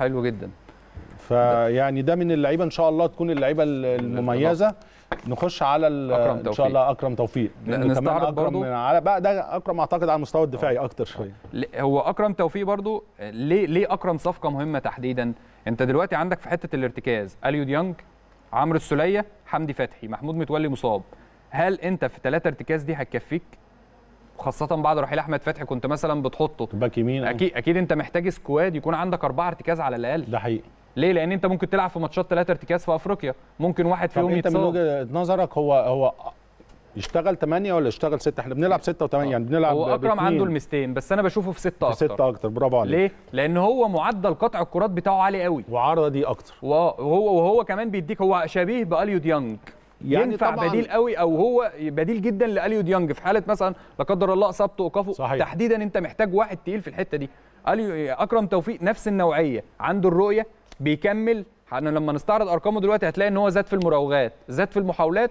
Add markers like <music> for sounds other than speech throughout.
حلو جدا فيعني ده من اللعيبه ان شاء الله تكون اللعيبه المميزه نخش على ان شاء الله اكرم توفيق نستعرض اكرم برضو على بقى ده اكرم اعتقد على المستوى الدفاعي اكتر شويه هو اكرم توفيق برضو ليه ليه اكرم صفقه مهمه تحديدا انت دلوقتي عندك في حته الارتكاز اليو ديانج عمرو السوليه حمدي فتحي محمود متولي مصاب هل انت في ثلاثه ارتكاز دي هتكفيك خاصه بعد رحيل احمد فتحي كنت مثلا بتحطه باك يمين آه. اكيد اكيد انت محتاج سكواد يكون عندك اربعه ارتكاز على الاقل ده حقيقي ليه؟ لأن أنت ممكن تلعب في ماتشات ثلاثة ارتكاز في أفريقيا، ممكن واحد فيهم يتصاب. أنت من وجهة نظرك هو هو يشتغل 8 ولا يشتغل 6 احنا بنلعب 6 و8 يعني بنلعب هو اكرم باتنين. عنده المستين بس انا بشوفه في 6 اكتر في 6 اكتر برافو عليك ليه لان هو معدل قطع الكرات بتاعه عالي قوي وعرضه دي اكتر وهو وهو كمان بيديك هو شبيه باليو ديانج يعني ينفع بديل قوي او هو بديل جدا لاليو ديانج في حاله مثلا لا قدر الله اصابته وقفه صحيح. تحديدا انت محتاج واحد تقيل في الحته دي اليو اكرم توفيق نفس النوعيه عنده الرؤيه بيكمل لما نستعرض ارقامه دلوقتي هتلاقي ان هو زاد في المراوغات زاد في المحاولات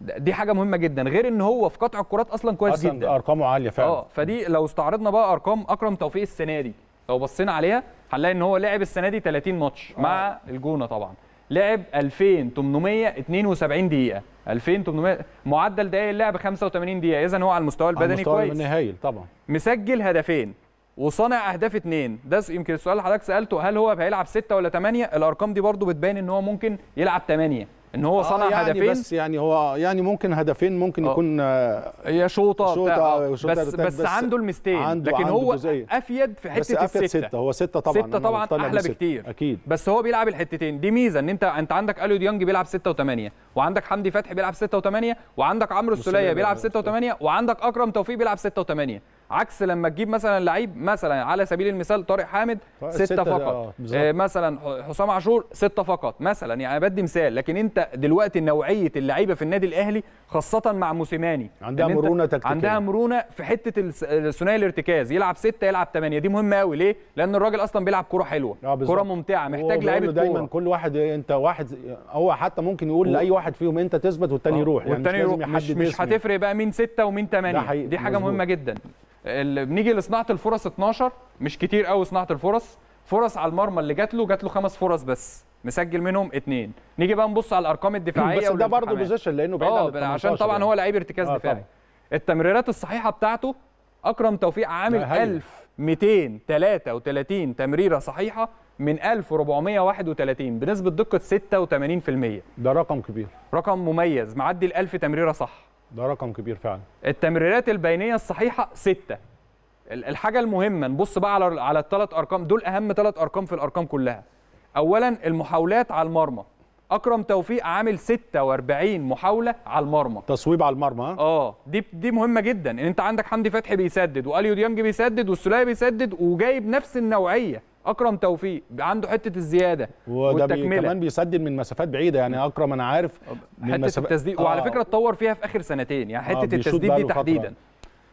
دي حاجه مهمه جدا غير ان هو في قطع الكرات اصلا كويس أصلاً جدا ارقامه عاليه فعلا اه فدي لو استعرضنا بقى ارقام اكرم توفيق السنه دي لو بصينا عليها هنلاقي ان هو لعب السنه دي 30 ماتش مع آه. الجونه طبعا لعب 2872 دقيقه 2800 معدل دقائق اللعب 85 دقيقه اذا هو على المستوى البدني المستوى كويس المستوى طبعا مسجل هدفين وصانع اهداف اثنين ده يمكن السؤال اللي حضرتك سالته هل هو هيلعب 6 ولا 8 الارقام دي برضو بتبان ان هو ممكن يلعب 8 ان هو آه، صنع يعني هدفين بس يعني هو يعني ممكن هدفين ممكن آه. يكون آه، هي شوطه شوطه, شوطة بس, بس, بس عنده المستين لكن عنده هو جزئية. افيد في حته السته ستة هو سته طبعا سته طبعا احلى بكتير اكيد بس هو بيلعب الحتتين دي ميزه ان انت انت عندك اليو ديانج بيلعب 6 و8 وعندك حمدي فتحي بيلعب 6 و8 وعندك عمرو السوليه بيلعب 6 و8 وعندك اكرم توفيق بيلعب 6 و8 عكس لما تجيب مثلا لعيب مثلا على سبيل المثال طارق حامد ستة فقط آه, آه، مثلا حسام عاشور ستة فقط مثلا يعني بدي مثال لكن انت دلوقتي نوعيه اللعيبه في النادي الاهلي خاصه مع موسيماني عندها مرونه تكتيكيه عندها مرونه في حته الثنائي الارتكاز يلعب ستة يلعب ثمانية دي مهمه قوي ليه لان الراجل اصلا بيلعب كوره حلوه اه، كوره ممتعه محتاج لعيبه كوره دايما كل واحد انت واحد هو حتى ممكن يقول لاي واحد فيهم انت تثبت والتاني آه، يروح يعني والتاني مش, مش, مش هتفرق بقى مين ستة ومين ثمانية دي حاجه مزبوط. مهمه جدا بنيجي لصناعه الفرص 12 مش كتير قوي صناعه الفرص فرص على المرمى اللي جات له جات له خمس فرص بس مسجل منهم اثنين نيجي بقى نبص على الارقام الدفاعيه بس ده برضه بوزيشن لانه بعيد آه، عن عشان طبعا يعني. هو لعيب ارتكاز آه دفاعي التمريرات الصحيحه بتاعته اكرم توفيق عامل 1233 تمريره صحيحه من 1431 بنسبه دقه 86% ده رقم كبير رقم مميز معدي ال 1000 تمريره صح ده رقم كبير فعلا التمريرات البينيه الصحيحه سته الحاجه المهمه نبص بقى على على الثلاث ارقام دول اهم ثلاث ارقام في الارقام كلها اولا المحاولات على المرمى اكرم توفيق عامل 46 محاوله على المرمى تصويب على المرمى اه دي دي مهمه جدا ان انت عندك حمدي فتحي بيسدد واليو ديانج بيسدد والسوليه بيسدد وجايب نفس النوعيه اكرم توفيق عنده حته الزياده وده والتكمله كمان بيسدد من مسافات بعيده يعني اكرم انا عارف من حته مسافة... التسديد آه. وعلى فكره اتطور فيها في اخر سنتين يعني آه، حته آه التسديد دي تحديدا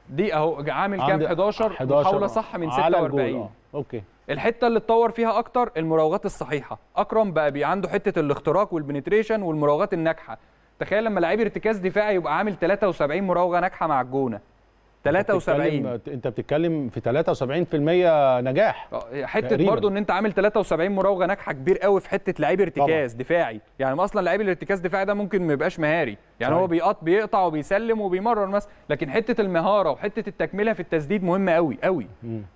دي اهو عامل كام 11 محاوله صح من 46 آه. اوكي الحته اللي اتطور فيها اكتر المراوغات الصحيحه اكرم بقى بي عنده حته الاختراق والبنتريشن والمراوغات الناجحه تخيل لما لعيب ارتكاز دفاعي يبقى عامل 73 مراوغه ناجحه مع الجونه 73 انت بتتكلم في 73% نجاح اه، يعني حته برضو ان انت عامل 73 مراوغه ناجحه كبير قوي في حته لعيب ارتكاز دفاعي يعني اصلا لعيب الارتكاز دفاعي ده ممكن ما يبقاش مهاري يعني هو بيقط بيقطع وبيسلم وبيمرر مثلا لكن حته المهاره وحته التكمله في التسديد مهمه قوي قوي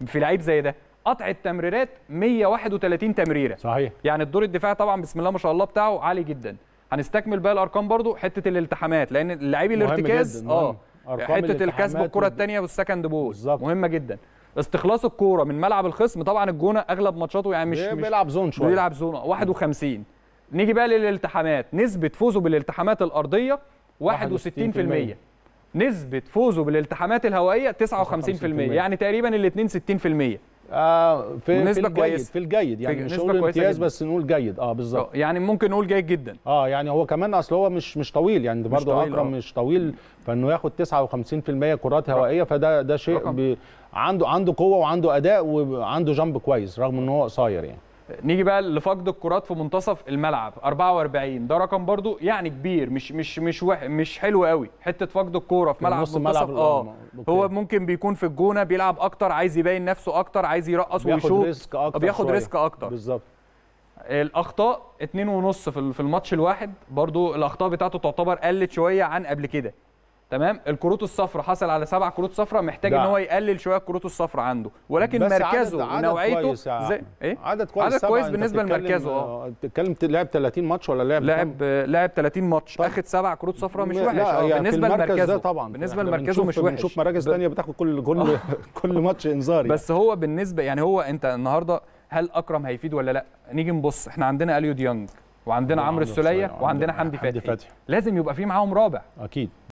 في لعيب زي ده قطع التمريرات 131 تمريره صحيح يعني الدور الدفاعي طبعا بسم الله ما شاء الله بتاعه عالي جدا هنستكمل بقى الارقام برضو حته الالتحامات لان لعيب الارتكاز اه حته الكسب الكره الثانيه والسكند بول بالزبط. مهمه جدا استخلاص الكوره من ملعب الخصم طبعا الجونه اغلب ماتشاته يعني مش بيلعب زون شويه بيلعب زون 51 نيجي بقى للالتحامات نسبه فوزه بالالتحامات الارضيه 61% نسبه فوزه بالالتحامات الهوائيه 59%, 59%. يعني تقريبا الاثنين 60% آه في نسبة كويسة في الجيد يعني مش نسبة جدا. بس نقول جيد اه بالظبط آه، يعني ممكن نقول جيد جدا اه يعني هو كمان اصل هو مش مش طويل يعني برضه اكرم آه. مش طويل فانه ياخد 59% كرات هوائيه فده ده شيء عنده عنده قوه وعنده اداء وعنده جنب كويس رغم ان هو قصير يعني نيجي بقى لفقد الكرات في منتصف الملعب 44 ده رقم برضو يعني كبير مش مش مش وح مش حلو قوي حته فقد الكوره في ملعب منتصف الملعب اه هو ممكن بيكون في الجونه بيلعب اكتر عايز يبين نفسه اكتر عايز يرقص ويشوط بياخد ريسك اكتر بياخد ريسك اكتر بالظبط الاخطاء 2.5 في الماتش الواحد برضو الاخطاء بتاعته تعتبر قلت شويه عن قبل كده تمام الكروت الصفراء حصل على سبع كروت صفراء محتاج ده. ان نعم. هو يقلل شويه الكروت الصفراء عنده ولكن مركزه عدد ونوعيته عدد زي ايه عدد كويس عدد كويس بالنسبه لمركزه اه, آه، بتتكلم لعب 30 ماتش ولا لعب لعب لعب 30 ماتش طيب. اخد سبع كروت صفراء مش وحش آه، يعني بالنسبه لمركزه طبعا بالنسبه لمركزه مش وحش شوف مراكز ثانيه بتاخد كل كل آه. <laughs> كل ماتش انذار يعني. بس هو بالنسبه يعني هو انت النهارده هل اكرم هيفيد ولا لا نيجي نبص احنا عندنا اليو ديانج وعندنا نعم، عمرو السوليه وعندنا حمدي فتحي لازم يبقى في معاهم رابع اكيد